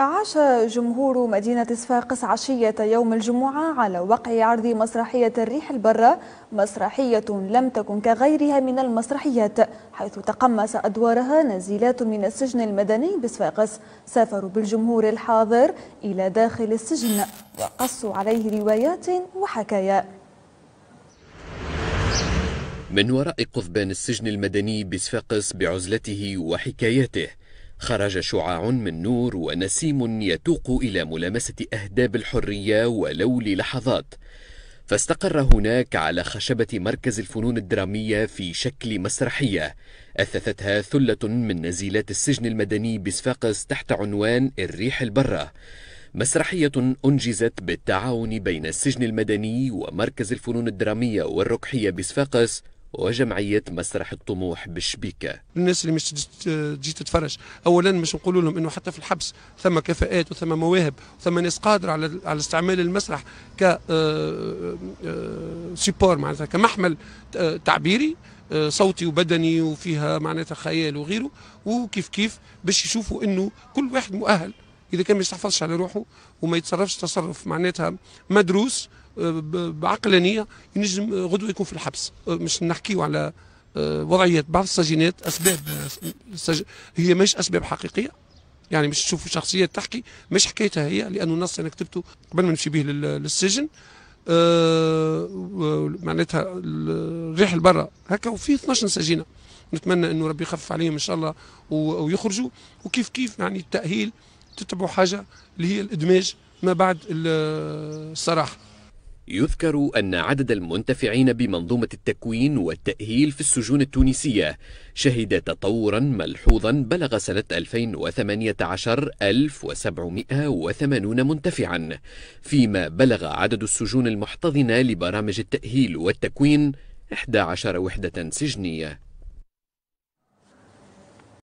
عاش جمهور مدينة صفاقس عشية يوم الجمعة على وقع عرض مسرحية الريح البرة مسرحية لم تكن كغيرها من المسرحيات حيث تقمص أدوارها نزيلات من السجن المدني بصفاقس سافروا بالجمهور الحاضر إلى داخل السجن وقصوا عليه روايات وحكايا من وراء قضبان السجن المدني بصفاقس بعزلته وحكاياته خرج شعاع من نور ونسيم يتوق إلى ملامسة أهداب الحرية ولو للحظات فاستقر هناك على خشبة مركز الفنون الدرامية في شكل مسرحية أثثتها ثلة من نزيلات السجن المدني بصفاقس تحت عنوان الريح البرة مسرحية أنجزت بالتعاون بين السجن المدني ومركز الفنون الدرامية والركحية بصفاقس وجمعية مسرح الطموح بالشبيكة الناس اللي مش تجي تتفرج أولا مش نقول لهم أنه حتى في الحبس ثم كفاءات وثم مواهب وثم ناس قادرة على على استعمال المسرح ك سيبور آه، آه، آه، معناتها كمحمل تعبيري صوتي وبدني وفيها معناتها خيال وغيره وكيف كيف باش يشوفوا انه كل واحد مؤهل اذا كان ما يستحفظش على روحه وما يتصرفش تصرف معناتها مدروس بعقلانيه ينجم غدوه يكون في الحبس أه، مش نحكيو على أه، وضعيه بعض السجينات اسباب السج... أه، هي مش اسباب حقيقيه يعني مش تشوفوا شخصيه تحكي مش حكايتها هي لانه النص انا كتبته قبل ما نمشي به للسجن أه معناتها الريح لبرا هكا وفي 12 سجينه نتمنى انه ربي يخفف عليهم ان شاء الله ويخرجوا وكيف كيف يعني التاهيل تتبعوا حاجه اللي هي الادماج ما بعد الصراحه يذكر أن عدد المنتفعين بمنظومة التكوين والتأهيل في السجون التونسية شهد تطورا ملحوظا بلغ سنة 2018 1780 منتفعا فيما بلغ عدد السجون المحتضنة لبرامج التأهيل والتكوين 11 وحدة سجنية